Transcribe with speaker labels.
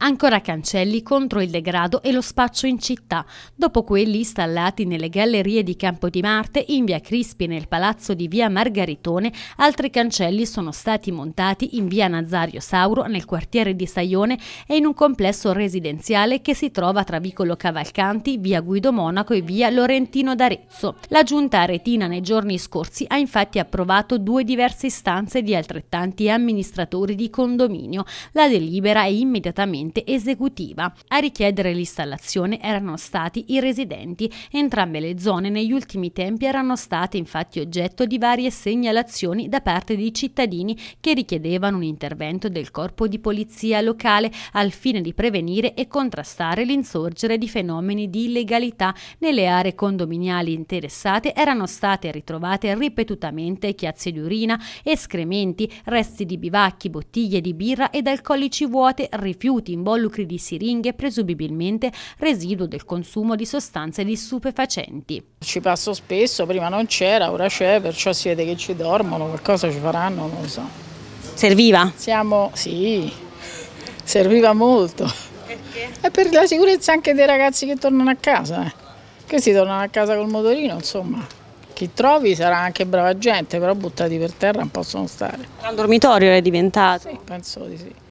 Speaker 1: ancora cancelli contro il degrado e lo spaccio in città, dopo quelli installati nelle gallerie di Campo di Marte, in via Crispi e nel palazzo di via Margaritone, altri cancelli sono stati montati in via Nazario Sauro nel quartiere di Saione e in un complesso residenziale che si trova tra vicolo Cavalcanti, via Guido Monaco e via Lorentino d'Arezzo. La giunta aretina nei giorni scorsi ha infatti approvato due diverse istanze di altrettanti amministratori di condominio. La delibera è immediatamente direttamente esecutiva. A richiedere l'installazione erano stati i residenti. Entrambe le zone negli ultimi tempi erano state infatti oggetto di varie segnalazioni da parte di cittadini che richiedevano un intervento del corpo di polizia locale al fine di prevenire e contrastare l'insorgere di fenomeni di illegalità nelle aree condominiali interessate erano state ritrovate ripetutamente chiazze di urina, escrementi, resti di bivacchi, bottiglie di birra ed alcolici vuote, rifiuti involucri di siringhe, presumibilmente residuo del consumo di sostanze di stupefacenti.
Speaker 2: Ci passo spesso, prima non c'era, ora c'è, perciò si vede che ci dormono, qualcosa ci faranno, non lo so. Serviva? Siamo, sì, serviva molto. Perché? È per la sicurezza anche dei ragazzi che tornano a casa, eh. che tornano a casa col motorino, insomma chi trovi sarà anche brava gente, però buttati per terra non possono stare. Un dormitorio è diventato? Sì, penso di sì.